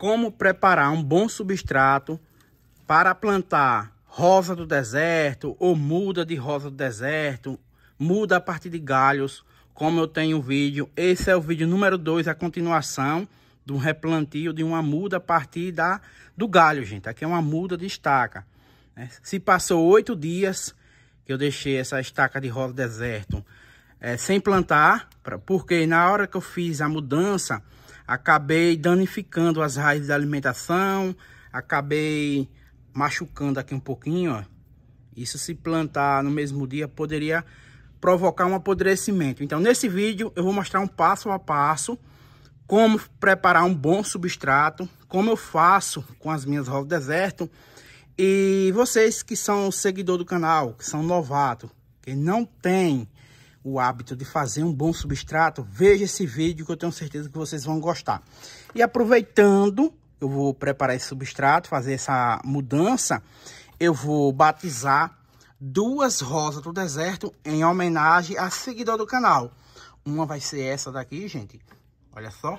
como preparar um bom substrato para plantar rosa do deserto ou muda de rosa do deserto, muda a partir de galhos, como eu tenho o vídeo. Esse é o vídeo número 2, a continuação do replantio de uma muda a partir da, do galho, gente. Aqui é uma muda de estaca. Né? Se passou oito dias que eu deixei essa estaca de rosa do deserto é, sem plantar, pra, porque na hora que eu fiz a mudança acabei danificando as raízes da alimentação, acabei machucando aqui um pouquinho, ó. Isso se plantar no mesmo dia poderia provocar um apodrecimento. Então, nesse vídeo eu vou mostrar um passo a passo como preparar um bom substrato, como eu faço com as minhas rosas deserto. E vocês que são seguidor do canal, que são novato, que não tem o hábito de fazer um bom substrato, veja esse vídeo que eu tenho certeza que vocês vão gostar. E aproveitando, eu vou preparar esse substrato, fazer essa mudança, eu vou batizar duas rosas do deserto em homenagem a seguidor do canal. Uma vai ser essa daqui, gente. Olha só.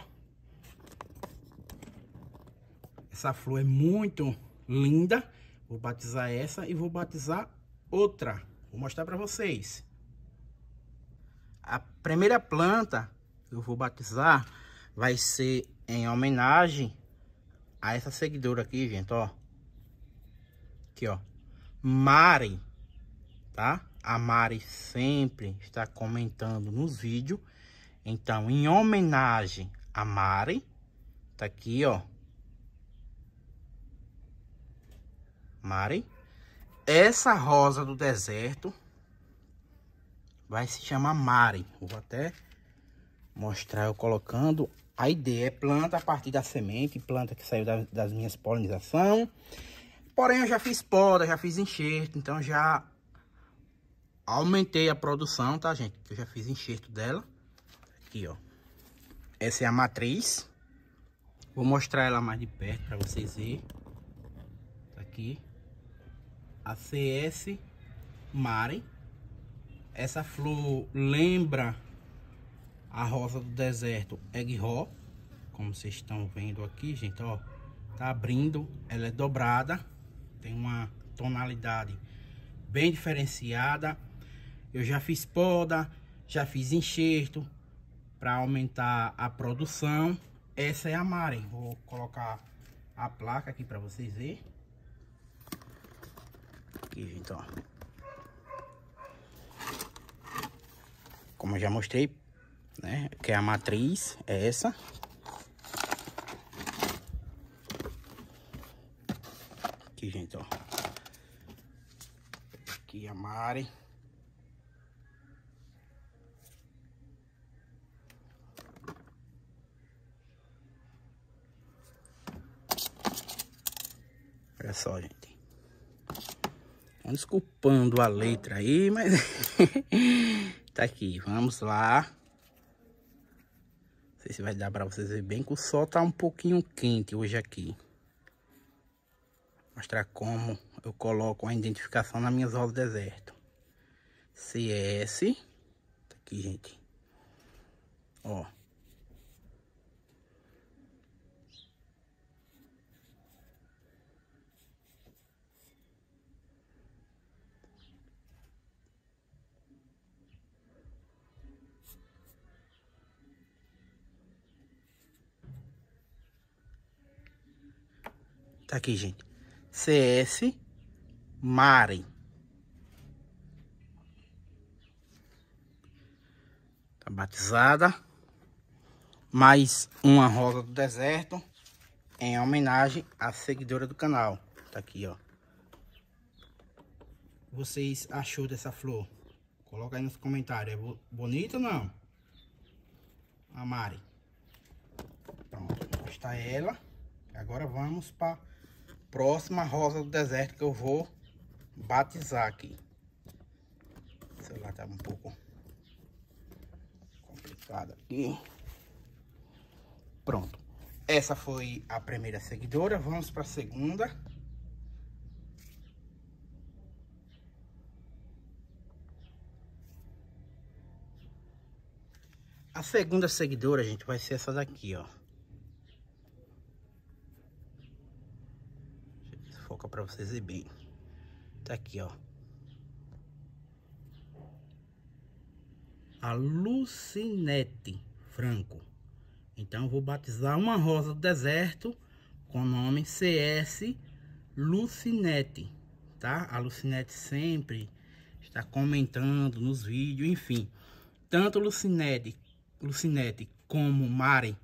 Essa flor é muito linda. Vou batizar essa e vou batizar outra. Vou mostrar para vocês. A primeira planta que eu vou batizar vai ser em homenagem a essa seguidora aqui, gente, ó. Aqui, ó. Mari, tá? A Mari sempre está comentando nos vídeos. Então, em homenagem a Mari, tá aqui, ó. Mari. Essa rosa do deserto vai se chamar Mare. vou até mostrar eu colocando. A ideia é planta a partir da semente, planta que saiu da, das minhas polinização. Porém, eu já fiz poda, já fiz enxerto, então já aumentei a produção, tá, gente? Eu já fiz enxerto dela. Aqui, ó. Essa é a matriz. Vou mostrar ela mais de perto para vocês verem. Tá aqui. A CS Mare essa flor lembra a rosa do deserto Eggho, como vocês estão vendo aqui, gente, ó. Tá abrindo, ela é dobrada, tem uma tonalidade bem diferenciada. Eu já fiz poda, já fiz enxerto para aumentar a produção. Essa é a Maren, vou colocar a placa aqui para vocês verem. Aqui, gente, ó. como eu já mostrei, né? Que é a matriz é essa. Aqui, gente, ó. Aqui a Mari. Olha só, gente. Desculpando a letra aí, mas... Tá aqui, vamos lá. Não sei se vai dar pra vocês verem bem que o sol tá um pouquinho quente hoje aqui. Mostrar como eu coloco a identificação nas minhas aulas deserto. CS. Tá aqui, gente. Ó. Tá aqui, gente. CS Mare, Tá batizada. Mais uma rosa do deserto. Em homenagem à seguidora do canal. Tá aqui, ó. Vocês achou dessa flor? Coloca aí nos comentários. É bonita ou não? A Mari. Pronto. Está ela. Agora vamos para próxima rosa do deserto que eu vou batizar aqui. O celular tá um pouco complicado aqui. Pronto. Essa foi a primeira seguidora. Vamos para a segunda. A segunda seguidora, gente, vai ser essa daqui, ó. foca para vocês verem bem. Tá aqui, ó. a lucinete Franco. Então vou batizar uma rosa do deserto com o nome CS Lucinete, tá? A Lucinete sempre está comentando nos vídeos, enfim. Tanto Lucinete, Lucinete como Mari,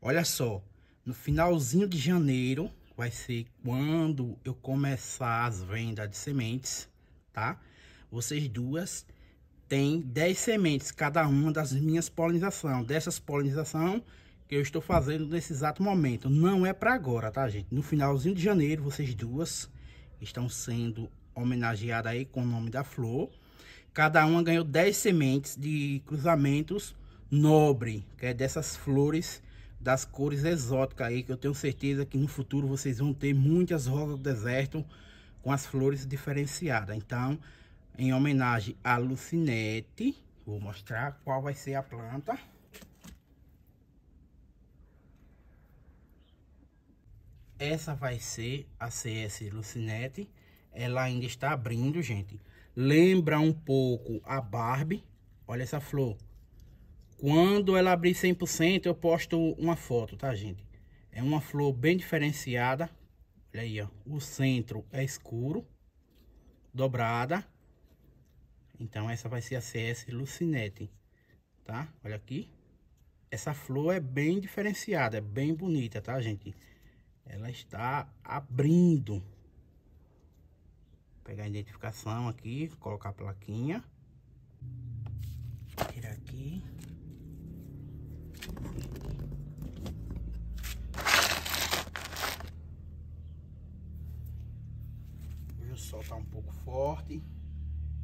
olha só, no finalzinho de janeiro, vai ser quando eu começar as vendas de sementes, tá? Vocês duas têm 10 sementes, cada uma das minhas polinização. Dessas polinização que eu estou fazendo nesse exato momento. Não é para agora, tá, gente? No finalzinho de janeiro, vocês duas estão sendo homenageadas aí com o nome da flor. Cada uma ganhou 10 sementes de cruzamentos nobre, que é dessas flores das cores exóticas aí, que eu tenho certeza que no futuro vocês vão ter muitas rosas do deserto com as flores diferenciadas. Então, em homenagem a Lucinete, vou mostrar qual vai ser a planta. Essa vai ser a CS Lucinete. Ela ainda está abrindo, gente. Lembra um pouco a Barbie. Olha essa flor. Quando ela abrir 100%, eu posto uma foto, tá, gente? É uma flor bem diferenciada. Olha aí, ó. O centro é escuro, dobrada. Então, essa vai ser a CS Lucinete, tá? Olha aqui. Essa flor é bem diferenciada, é bem bonita, tá, gente? Ela está abrindo. Vou pegar a identificação aqui, colocar a plaquinha. Tirar aqui. sol tá um pouco forte.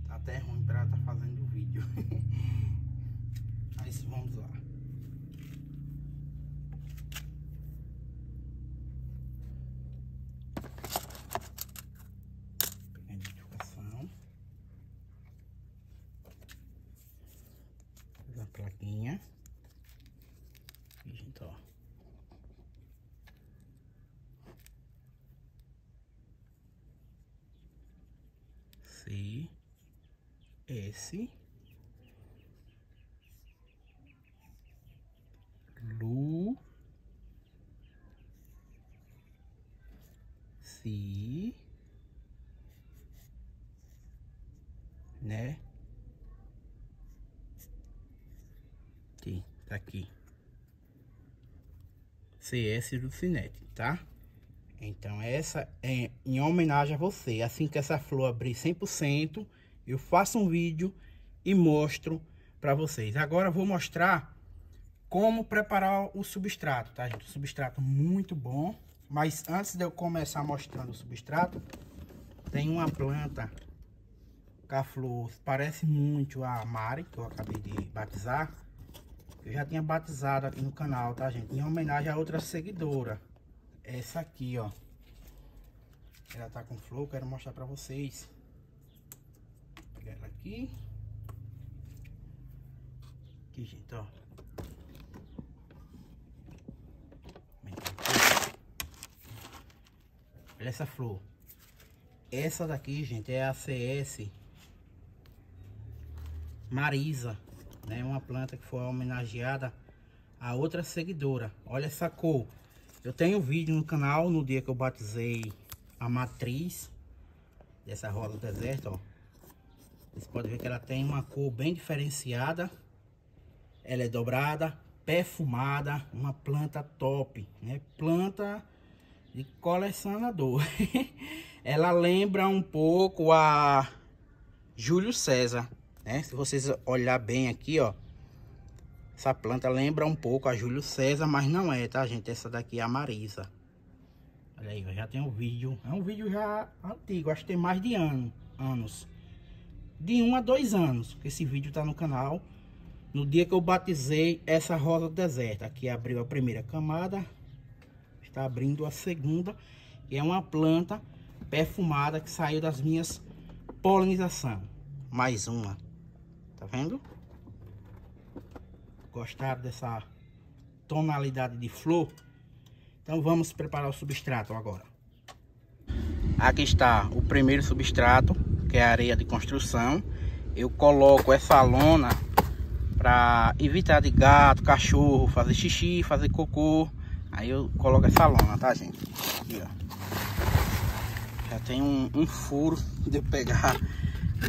Tá até ruim pra estar tá fazendo o vídeo. Mas vamos lá. C, S, Lu, Si, né? Aqui, tá aqui. CS do Cinete, tá? Então essa é em homenagem a você. Assim que essa flor abrir 100%, eu faço um vídeo e mostro para vocês. Agora vou mostrar como preparar o substrato, tá gente? O substrato muito bom. Mas antes de eu começar mostrando o substrato, tem uma planta com a flor, parece muito a Mari, que eu acabei de batizar. Eu já tinha batizado aqui no canal, tá gente? Em homenagem a outra seguidora essa aqui, ó. Ela tá com flor, quero mostrar pra vocês. Vou pegar ela aqui. Aqui, gente, ó. Olha essa flor. Essa daqui, gente, é a CS Marisa, né? Uma planta que foi homenageada a outra seguidora. Olha essa cor. Eu tenho um vídeo no canal no dia que eu batizei a matriz dessa roda do deserto, ó. Vocês podem ver que ela tem uma cor bem diferenciada. Ela é dobrada, perfumada, uma planta top, né? Planta de colecionador. ela lembra um pouco a Júlio César, né? Se vocês olhar bem aqui, ó. Essa planta lembra um pouco a Júlio César, mas não é, tá, gente? Essa daqui é a Marisa. Olha aí, já tem um vídeo. É um vídeo já antigo, acho que tem mais de ano, anos. De um a dois anos que esse vídeo tá no canal. No dia que eu batizei essa rosa deserta. Aqui abriu a primeira camada. Está abrindo a segunda. E é uma planta perfumada que saiu das minhas polinizações, Mais uma. Tá vendo? Gostaram dessa tonalidade de flor? Então vamos preparar o substrato agora. Aqui está o primeiro substrato, que é a areia de construção. Eu coloco essa lona para evitar de gato, cachorro, fazer xixi, fazer cocô. Aí eu coloco essa lona, tá gente? Aqui, Já tem um, um furo de eu pegar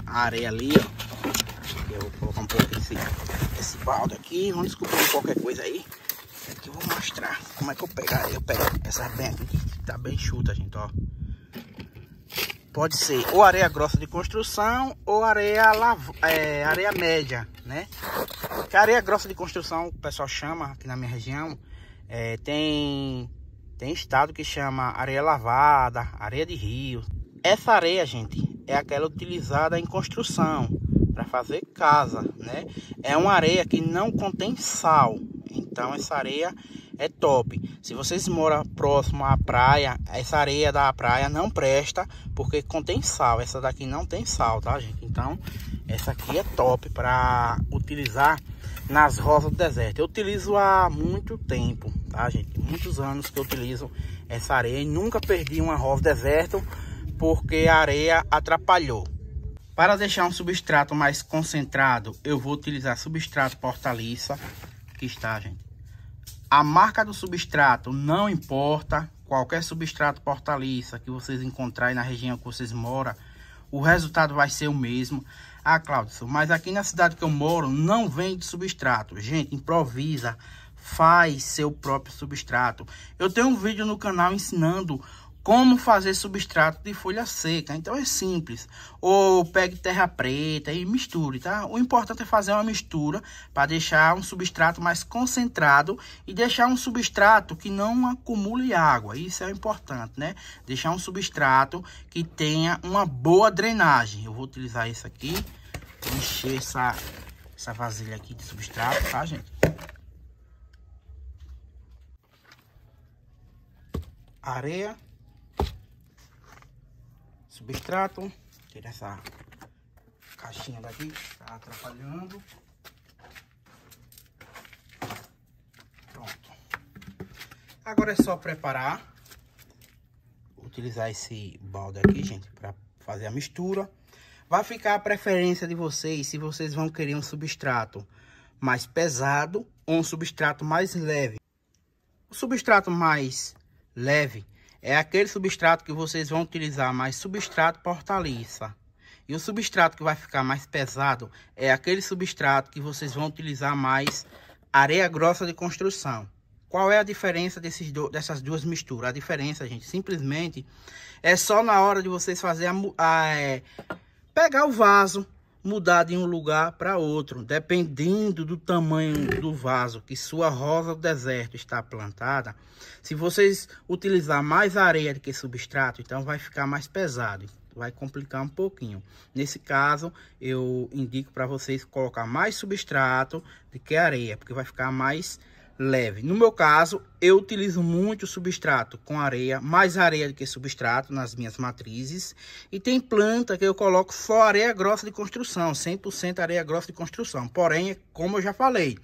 a areia ali, ó. Eu vou colocar um pouco desse, esse balde aqui. Vamos descobrir qualquer coisa aí. Que eu vou mostrar como é que eu pegar. Ah, eu pego essa bem aqui, que tá bem chuta, gente, ó. Pode ser ou areia grossa de construção ou areia, lav, é, areia média, né? Que areia grossa de construção, o pessoal chama aqui na minha região. É, tem, tem estado que chama areia lavada, areia de rio. Essa areia, gente, é aquela utilizada em construção para fazer casa, né? É uma areia que não contém sal, então essa areia é top. Se vocês moram próximo à praia, essa areia da praia não presta porque contém sal. Essa daqui não tem sal, tá, gente? Então, essa aqui é top para utilizar nas rosas do deserto. Eu utilizo há muito tempo, tá, gente? Muitos anos que eu utilizo essa areia e nunca perdi uma rosa do deserto porque a areia atrapalhou. Para deixar um substrato mais concentrado, eu vou utilizar substrato portaliça. Aqui está, gente. A marca do substrato não importa. Qualquer substrato portaliça que vocês encontrarem na região que vocês moram, o resultado vai ser o mesmo. Ah, Cláudio, mas aqui na cidade que eu moro não vende substrato. Gente, improvisa, faz seu próprio substrato. Eu tenho um vídeo no canal ensinando como fazer substrato de folha seca? Então é simples. Ou pegue terra preta e misture, tá? O importante é fazer uma mistura para deixar um substrato mais concentrado e deixar um substrato que não acumule água. Isso é importante, né? Deixar um substrato que tenha uma boa drenagem. Eu vou utilizar isso aqui. Vou encher essa, essa vasilha aqui de substrato, tá, gente? Areia substrato. Tira essa caixinha daqui, tá atrapalhando. Pronto. Agora é só preparar. Utilizar esse balde aqui, gente, para fazer a mistura. Vai ficar a preferência de vocês, se vocês vão querer um substrato mais pesado ou um substrato mais leve. O substrato mais leve é aquele substrato que vocês vão utilizar mais substrato portaliça. E o substrato que vai ficar mais pesado é aquele substrato que vocês vão utilizar mais areia grossa de construção. Qual é a diferença desses do, dessas duas misturas? A diferença, gente, simplesmente é só na hora de vocês fazer a, a é, pegar o vaso mudar de um lugar para outro, dependendo do tamanho do vaso que sua rosa do deserto está plantada. Se vocês utilizar mais areia do que substrato, então vai ficar mais pesado, vai complicar um pouquinho. Nesse caso, eu indico para vocês colocar mais substrato do que areia, porque vai ficar mais leve. No meu caso, eu utilizo muito substrato com areia, mais areia do que substrato nas minhas matrizes. E tem planta que eu coloco só areia grossa de construção, 100% areia grossa de construção. Porém, como eu já falei,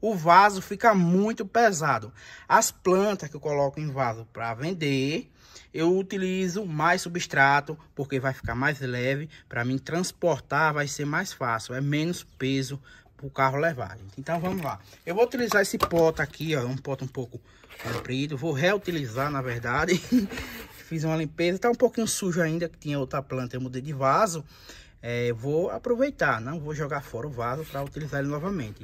o vaso fica muito pesado. As plantas que eu coloco em vaso para vender, eu utilizo mais substrato, porque vai ficar mais leve. Para mim transportar vai ser mais fácil, é menos peso pro carro levar, gente. Então vamos lá. Eu vou utilizar esse pote aqui, ó. Um pote um pouco comprido. Vou reutilizar, na verdade. Fiz uma limpeza. Tá um pouquinho sujo ainda, que tinha outra planta. Eu mudei de vaso. É, vou aproveitar. Não vou jogar fora o vaso para utilizar ele novamente.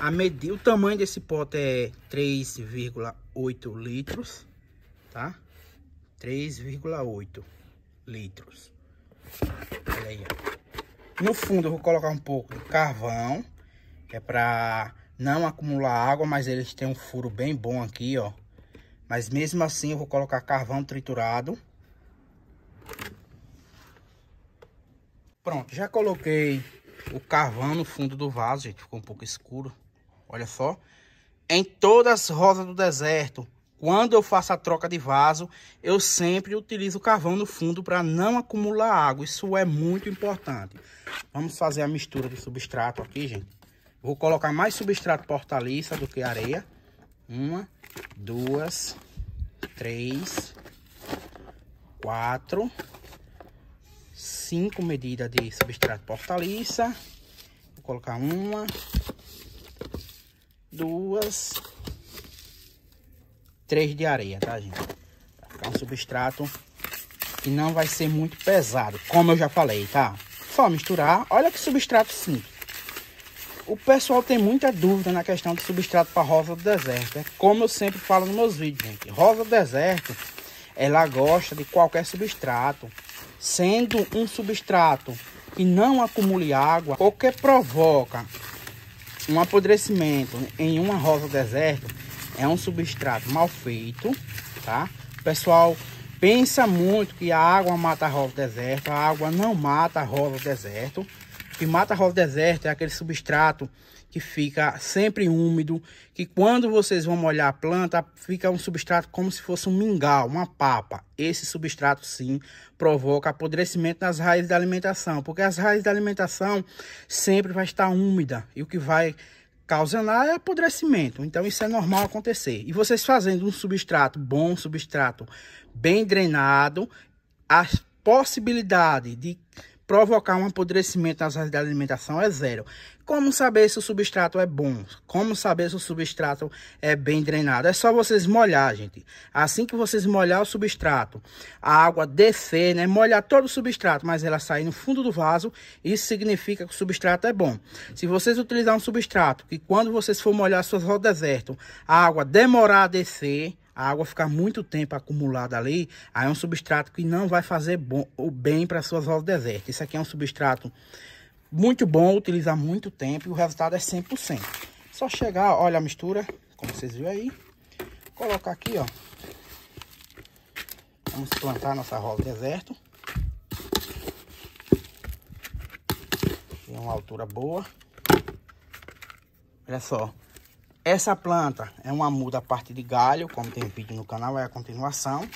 A medida, o tamanho desse pote é 3,8 litros, tá? 3,8 litros. Olha aí, ó. No fundo eu vou colocar um pouco de carvão. Que é para não acumular água, mas eles têm um furo bem bom aqui, ó. Mas mesmo assim eu vou colocar carvão triturado. Pronto, já coloquei o carvão no fundo do vaso, gente. Ficou um pouco escuro. Olha só. Em todas as rosas do deserto, quando eu faço a troca de vaso, eu sempre utilizo o carvão no fundo para não acumular água. Isso é muito importante. Vamos fazer a mistura de substrato aqui, gente. Vou colocar mais substrato portaliça do que areia. Uma, duas, três, quatro, cinco medidas de substrato portaliça. Vou colocar uma, duas, três de areia, tá, gente? ficar um substrato que não vai ser muito pesado, como eu já falei, tá? Só misturar. Olha que substrato simples. O pessoal tem muita dúvida na questão do substrato para rosa do deserto. É como eu sempre falo nos meus vídeos, gente. Rosa do deserto, ela gosta de qualquer substrato. Sendo um substrato que não acumule água ou que provoca um apodrecimento em uma rosa do deserto, é um substrato mal feito, tá? O pessoal pensa muito que a água mata a rosa do deserto. A água não mata a rosa do deserto que mata rosa deserto é aquele substrato que fica sempre úmido, que quando vocês vão molhar a planta, fica um substrato como se fosse um mingau, uma papa. Esse substrato, sim, provoca apodrecimento nas raízes da alimentação, porque as raízes da alimentação sempre vai estar úmida, e o que vai causar é apodrecimento. Então isso é normal acontecer. E vocês fazendo um substrato bom, substrato bem drenado, a possibilidade de provocar um apodrecimento nas da alimentação é zero. Como saber se o substrato é bom? Como saber se o substrato é bem drenado? É só vocês molhar, gente. Assim que vocês molhar o substrato, a água descer, né? Molhar todo o substrato, mas ela sair no fundo do vaso, isso significa que o substrato é bom. Se vocês utilizar um substrato que quando vocês for molhar suas rodas deserto, a água demorar a descer, a água ficar muito tempo acumulada ali, aí é um substrato que não vai fazer bom, o bem para suas rolas desertas. Isso aqui é um substrato muito bom, utilizar muito tempo e o resultado é 100%. Só chegar, olha a mistura, como vocês viram aí, colocar aqui, ó. Vamos plantar nossa rola deserto. Tem uma altura boa. Olha só, essa planta é uma muda a partir de galho, como tem um vídeo no canal, é a continuação.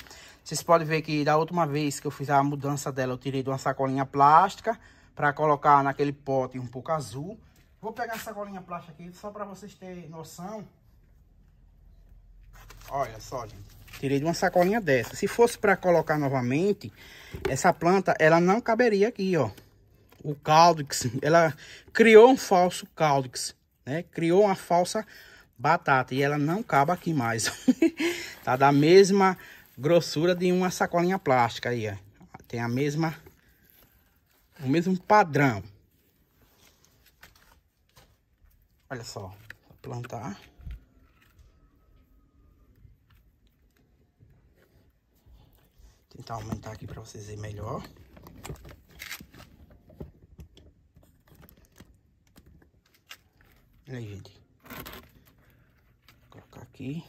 Vocês podem ver que da última vez que eu fiz a mudança dela, eu tirei de uma sacolinha plástica para colocar naquele pote um pouco azul. Vou pegar a sacolinha plástica aqui só para vocês terem noção. Olha só, gente. Tirei de uma sacolinha dessa. Se fosse para colocar novamente, essa planta, ela não caberia aqui, ó. O cáudix, ela criou um falso cáudix, né? Criou uma falsa batata. E ela não cabe aqui mais. tá da mesma grossura de uma sacolinha plástica aí, ó. Tem a mesma... O mesmo padrão. Olha só. Vou plantar. Tentar aumentar aqui para vocês verem melhor. Olha aí, gente aqui.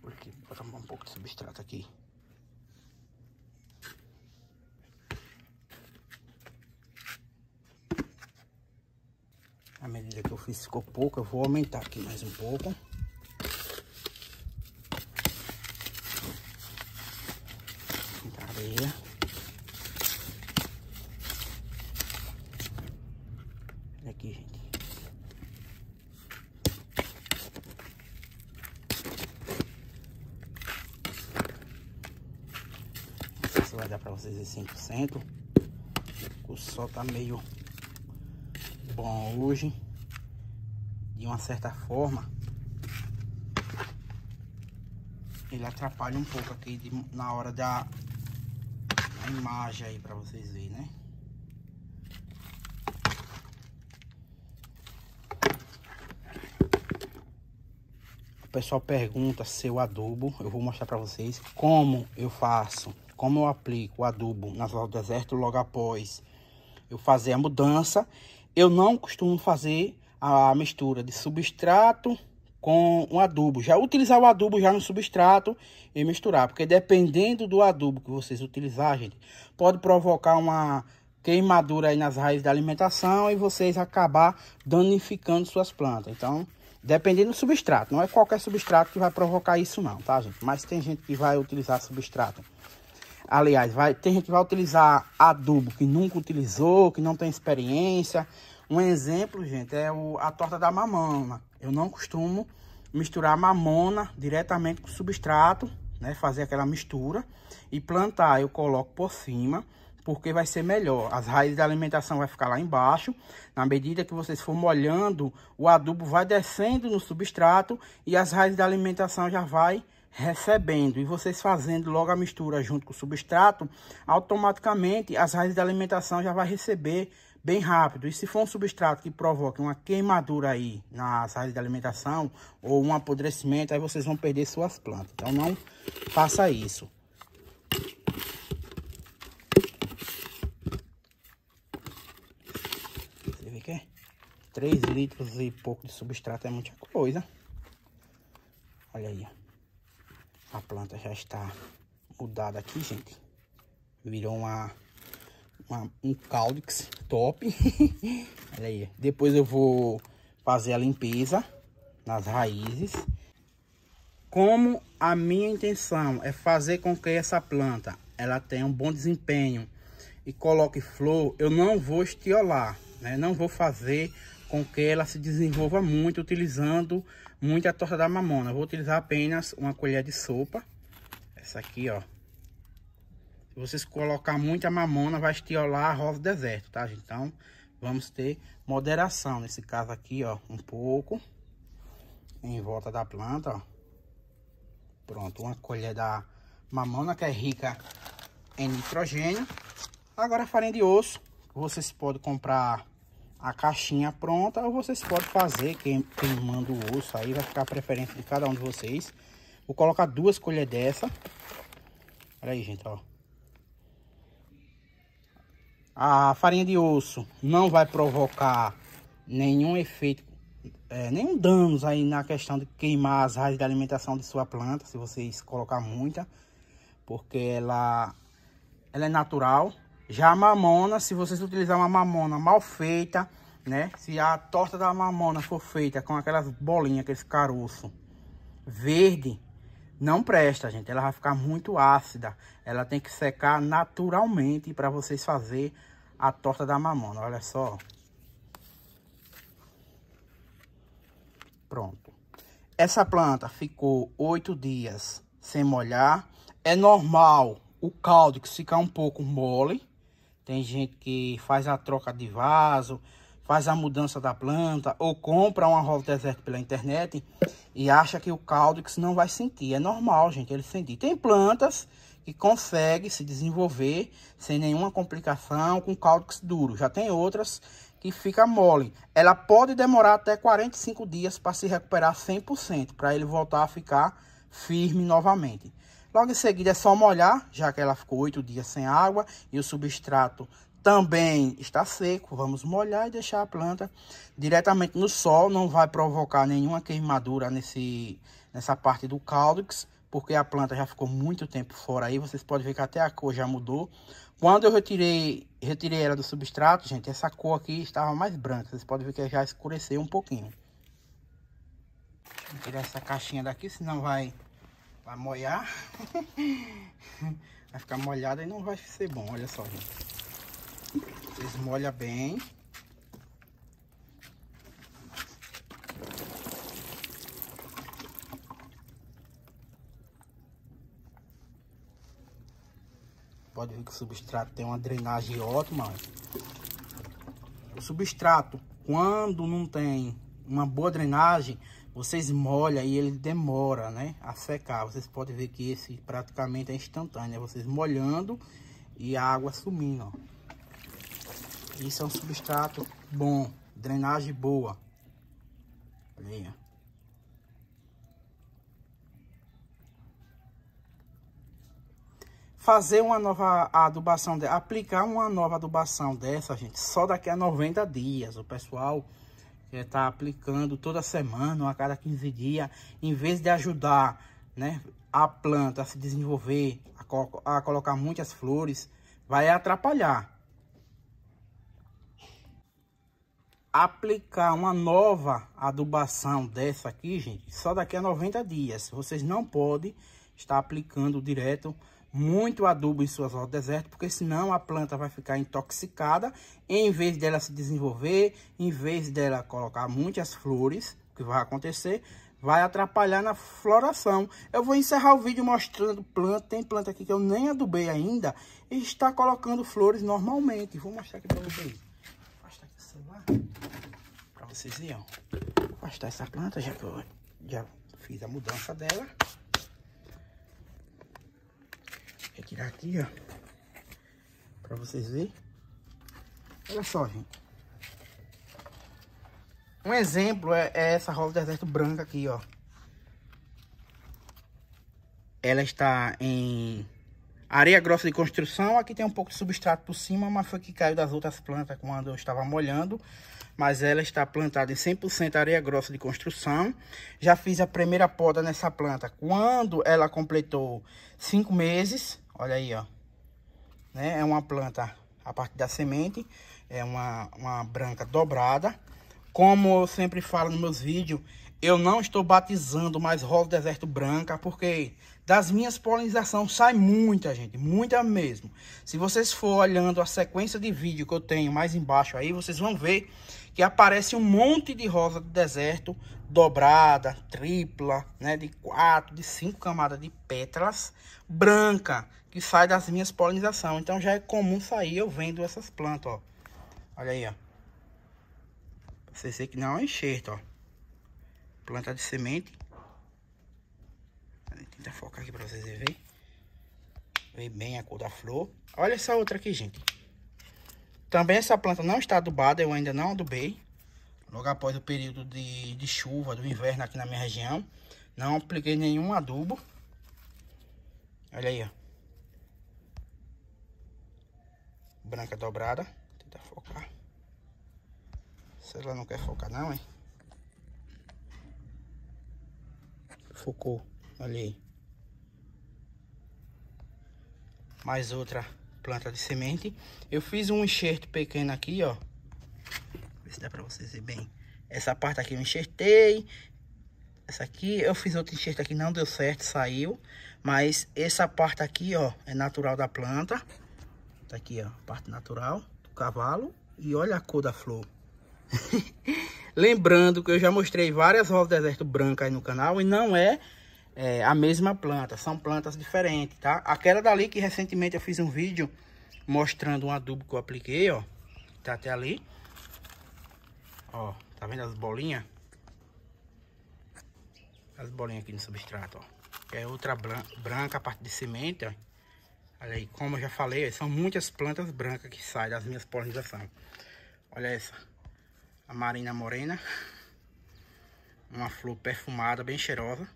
Porque botar um pouco de substrato aqui. A medida que eu fiz ficou pouco, eu vou aumentar aqui mais um pouco. centro. O sol tá meio bom hoje. De uma certa forma. Ele atrapalha um pouco aqui de, na hora da, imagem aí para vocês verem, né? O pessoal pergunta se eu adubo. Eu vou mostrar para vocês como eu faço como eu aplico o adubo nasal do deserto logo após eu fazer a mudança, eu não costumo fazer a mistura de substrato com um adubo. Já utilizar o adubo já no substrato e misturar, porque dependendo do adubo que vocês utilizar, pode provocar uma queimadura aí nas raízes da alimentação e vocês acabar danificando suas plantas. Então, dependendo do substrato, não é qualquer substrato que vai provocar isso não, tá, gente? Mas tem gente que vai utilizar substrato Aliás, vai, tem gente que vai utilizar adubo que nunca utilizou, que não tem experiência. Um exemplo, gente, é o, a torta da mamona. Eu não costumo misturar mamona diretamente com substrato, né? Fazer aquela mistura e plantar. Eu coloco por cima, porque vai ser melhor. As raízes da alimentação vai ficar lá embaixo. Na medida que vocês for molhando, o adubo vai descendo no substrato e as raízes da alimentação já vai recebendo e vocês fazendo logo a mistura junto com o substrato, automaticamente as raízes da alimentação já vai receber bem rápido. E se for um substrato que provoque uma queimadura aí nas raízes da alimentação ou um apodrecimento, aí vocês vão perder suas plantas. Então não faça isso. Você vê que é 3 litros e pouco de substrato é muita coisa. Olha aí, ó. A planta já está mudada aqui, gente. Virou uma, uma um calyx top. Olha aí. Depois eu vou fazer a limpeza nas raízes. Como a minha intenção é fazer com que essa planta ela tenha um bom desempenho e coloque flor, eu não vou estiolar, né? Não vou fazer com que ela se desenvolva muito utilizando muita torta da mamona. Vou utilizar apenas uma colher de sopa. Essa aqui, ó. Se vocês colocar muita mamona, vai estiolar a rosa do deserto, tá, gente? Então, vamos ter moderação nesse caso aqui, ó. Um pouco. Em volta da planta, ó. Pronto, uma colher da mamona, que é rica em nitrogênio. Agora, farinha de osso. Vocês podem comprar a caixinha pronta, vocês podem fazer, quem, manda o osso aí, vai ficar a preferência de cada um de vocês. Vou colocar duas colheres dessa. Olha aí, gente, ó. A farinha de osso não vai provocar nenhum efeito, é, nenhum danos aí na questão de queimar as raízes da alimentação de sua planta, se vocês colocar muita, porque ela, ela é natural, já a mamona, se vocês utilizar uma mamona mal feita, né? Se a torta da mamona for feita com aquelas bolinhas, aqueles caroço verde, não presta, gente. Ela vai ficar muito ácida. Ela tem que secar naturalmente para vocês fazer a torta da mamona. Olha só. Pronto. Essa planta ficou oito dias sem molhar. É normal o caldo que ficar um pouco mole, tem gente que faz a troca de vaso, faz a mudança da planta ou compra uma rola deserto pela internet e acha que o caudex não vai sentir. É normal, gente, ele sentir. Tem plantas que conseguem se desenvolver sem nenhuma complicação com caudex duro. Já tem outras que fica mole. Ela pode demorar até 45 dias para se recuperar 100%, para ele voltar a ficar firme novamente. Logo em seguida é só molhar, já que ela ficou oito dias sem água e o substrato também está seco. Vamos molhar e deixar a planta diretamente no sol, não vai provocar nenhuma queimadura nesse, nessa parte do cálix, porque a planta já ficou muito tempo fora aí, vocês podem ver que até a cor já mudou. Quando eu retirei, retirei ela do substrato, gente, essa cor aqui estava mais branca, vocês podem ver que já escureceu um pouquinho. Vou tirar essa caixinha daqui, senão vai para molhar. vai ficar molhada e não vai ser bom, olha só, gente. Vocês bem. Pode ver que o substrato tem uma drenagem ótima. O substrato, quando não tem uma boa drenagem, vocês molham e ele demora, né, a secar. Vocês podem ver que esse praticamente é instantâneo, né? vocês molhando e a água sumindo, ó. Isso é um substrato bom, drenagem boa. Olha aí, ó. Fazer uma nova adubação, aplicar uma nova adubação dessa, gente, só daqui a 90 dias. O pessoal está é, aplicando toda semana, a cada 15 dias, em vez de ajudar né, a planta a se desenvolver, a, co a colocar muitas flores, vai atrapalhar. Aplicar uma nova adubação dessa aqui, gente, só daqui a 90 dias. Vocês não podem estar aplicando direto muito adubo em suas rodas desertas, porque senão a planta vai ficar intoxicada, em vez dela se desenvolver, em vez dela colocar muitas flores, o que vai acontecer, vai atrapalhar na floração. Eu vou encerrar o vídeo mostrando planta, tem planta aqui que eu nem adubei ainda, e está colocando flores normalmente. Vou mostrar aqui para vocês. Afastar aqui o celular, para vocês verem. Afastar essa planta, já que eu já fiz a mudança dela. Vou tirar aqui, ó. Pra vocês verem. Olha só, gente. Um exemplo é, é essa rosa deserto branca aqui, ó. Ela está em areia grossa de construção. Aqui tem um pouco de substrato por cima, mas foi que caiu das outras plantas quando eu estava molhando. Mas ela está plantada em 100% areia grossa de construção. Já fiz a primeira poda nessa planta quando ela completou 5 meses. Olha aí, ó. Né? É uma planta, a parte da semente, é uma, uma branca dobrada. Como eu sempre falo nos meus vídeos, eu não estou batizando mais rolo deserto branca, porque das minhas polinizações sai muita, gente, muita mesmo. Se vocês for olhando a sequência de vídeo que eu tenho mais embaixo aí, vocês vão ver que aparece um monte de rosa do deserto, dobrada, tripla, né, de quatro, de cinco camadas de pétalas, branca, que sai das minhas polinizações. Então já é comum sair eu vendo essas plantas, ó. Olha aí, ó. Vocês veem que não é um enxerto, ó. Planta de semente Vou focar aqui pra vocês verem. Vê bem a cor da flor. Olha essa outra aqui, gente. Também essa planta não está adubada, eu ainda não adubei. Logo após o período de, de chuva do inverno aqui na minha região. Não apliquei nenhum adubo. Olha aí, ó. Branca dobrada. Vou tentar focar. Se ela não quer focar não, hein? Focou. Olha aí. mais outra planta de semente. Eu fiz um enxerto pequeno aqui, ó. Ver se dá para vocês bem. Essa parte aqui eu enxertei. Essa aqui eu fiz outro enxerto aqui, não deu certo, saiu. Mas essa parte aqui, ó, é natural da planta. Tá aqui, ó, parte natural do cavalo. E olha a cor da flor. Lembrando que eu já mostrei várias rosas deserto brancas aí no canal e não é é, a mesma planta, são plantas diferentes, tá? Aquela dali que recentemente eu fiz um vídeo mostrando um adubo que eu apliquei, ó. Tá até ali. Ó, tá vendo as bolinhas? As bolinhas aqui no substrato, ó. É outra branca, a parte de semente, ó. Olha aí, como eu já falei, são muitas plantas brancas que saem das minhas polinizações. Olha essa. A marina morena. Uma flor perfumada, bem cheirosa.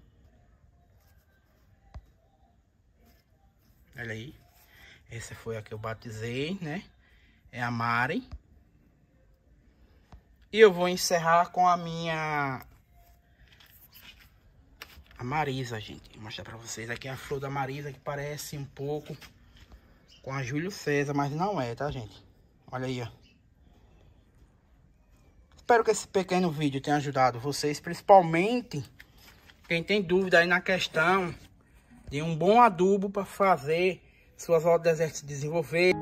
Olha aí. Essa foi a que eu batizei, né? É a Mari. E eu vou encerrar com a minha... A Marisa, gente. Vou mostrar pra vocês aqui a flor da Marisa, que parece um pouco com a Júlio César, mas não é, tá, gente? Olha aí, ó. Espero que esse pequeno vídeo tenha ajudado vocês, principalmente quem tem dúvida aí na questão de um bom adubo para fazer suas rodas desertas se desenvolver.